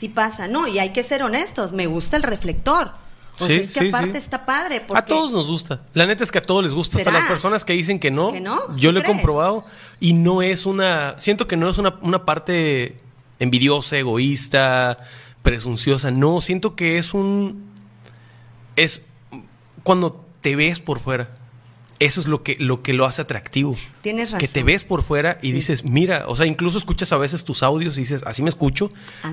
sí pasa, ¿no? Y hay que ser honestos, me gusta el reflector. O sea, es que aparte está padre. A todos nos gusta. La neta es que a todos les gusta. Hasta las personas que dicen que no. Yo lo he comprobado y no es una. Siento que no es una parte envidiosa, egoísta, presunciosa. No, siento que es un. Es cuando te ves por fuera eso es lo que, lo que lo hace atractivo. Tienes razón. Que te ves por fuera y dices, mira, o sea, incluso escuchas a veces tus audios y dices, así me escucho.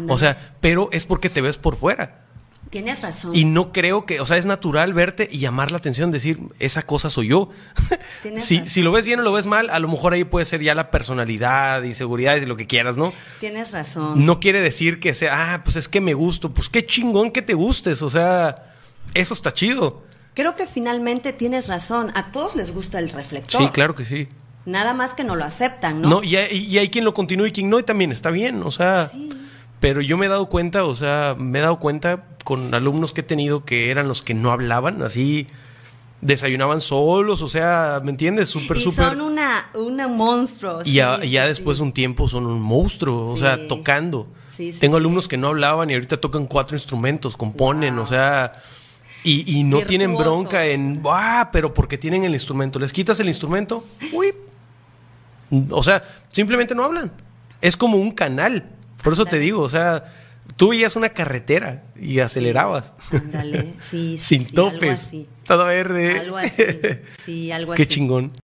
O sea, pero es porque te ves por fuera. Tienes razón. Y no creo que, o sea, es natural verte y llamar la atención, decir, esa cosa soy yo. si, si lo ves bien o lo ves mal, a lo mejor ahí puede ser ya la personalidad, inseguridades y lo que quieras, ¿no? Tienes razón. No quiere decir que sea, ah, pues es que me gusto, pues qué chingón que te gustes, o sea, eso está chido. Creo que finalmente tienes razón. A todos les gusta el reflector. Sí, claro que sí. Nada más que no lo aceptan, ¿no? No, y hay, y hay quien lo continúa y quien no, y también está bien, o sea. Pero yo me he dado cuenta, o sea, me he dado cuenta con alumnos que he tenido que eran los que no hablaban, así desayunaban solos, o sea, ¿me entiendes? Súper, súper. Son una, una monstruo. Y ya, ya después de un tiempo son un monstruo, o sea, tocando. Tengo alumnos que no hablaban y ahorita tocan cuatro instrumentos, componen, o sea y, no tienen bronca en, ah, pero porque tienen el instrumento. Les quitas el instrumento, uy. O sea, simplemente no hablan. Es como un canal. Por eso te digo, o sea, tú veías una carretera y acelerabas. sí, sí Sin tope topes. Algo así. Todo verde. Algo así. Sí, algo así. Qué chingón.